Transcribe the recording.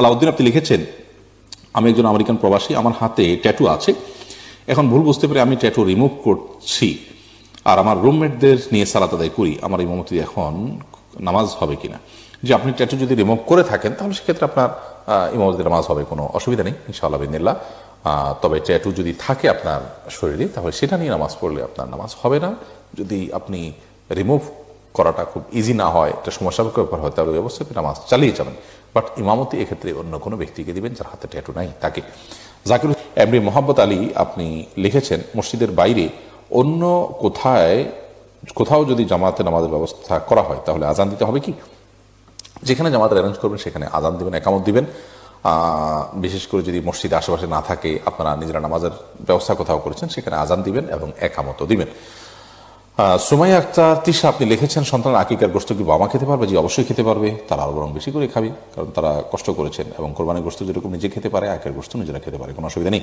আলাউদ্দিন আপনি লিখেছেন আমি একজন আমেরিকান প্রবাসী আমার হাতে ট্যাটু আছে এখন ভুল বুঝতে পেরে আমি ট্যাটু রিমুভ করছি আর আমার রুমমেটদের নিয়ে সালাত আদায় করি আমার ইমামতি এখন নামাজ হবে কি না যে আপনি ট্যাটু যদি রিমুভ করে থাকেন তাহলে সেক্ষেত্রে আপনার ইমামতির নামাজ হবে কোনো অসুবিধা নেই ইনশাআল্লাহ বিদিল্লা তবে ট্যাটু যদি থাকে আপনার শরীরে তাহলে সেটা নিয়ে নামাজ পড়লে আপনার নামাজ হবে না যদি আপনি রিমুভ করাটা খুব ইজি না হয় এটা সমস্যা ব্যাপার হয় তাহলে অবশ্যই আপনি নামাজ চালিয়ে যাবেন বাট ইমামতি এক্ষেত্রে অন্য কোনো ব্যক্তিকে দিবেন যার হাতে ট্যাটু নাই তাকে জাকির এমনি মোহাম্মদ আলী আপনি লিখেছেন মসজিদের বাইরে অন্য কোথায় কোথাও যদি জামাতে নামাজের ব্যবস্থা করা হয় তাহলে আজান দিতে হবে কি যেখানে জামাতের অ্যারেঞ্জ করবেন সেখানে আজান দিবেন একামত দিবেন বিশেষ করে যদি মসজিদ আশেপাশে না থাকে আপনারা নিজেরা নামাজের ব্যবস্থা কোথাও করেছেন সেখানে আজান দিবেন এবং একামতও দিবেন সুমাই আক্তার তিশা আপনি লিখেছেন সন্তান আকিকার গোস্ত কি বাবা খেতে পারবে যে অবশ্যই খেতে পারবে তারা আরও বরং বেশি করে খাবে কারণ তারা কষ্ট করেছেন এবং কোরবানির গোস্ত যেরকম নিজে খেতে পারে আকের গোস্ত নিজেরা খেতে পারে কোনো অসুবিধা নেই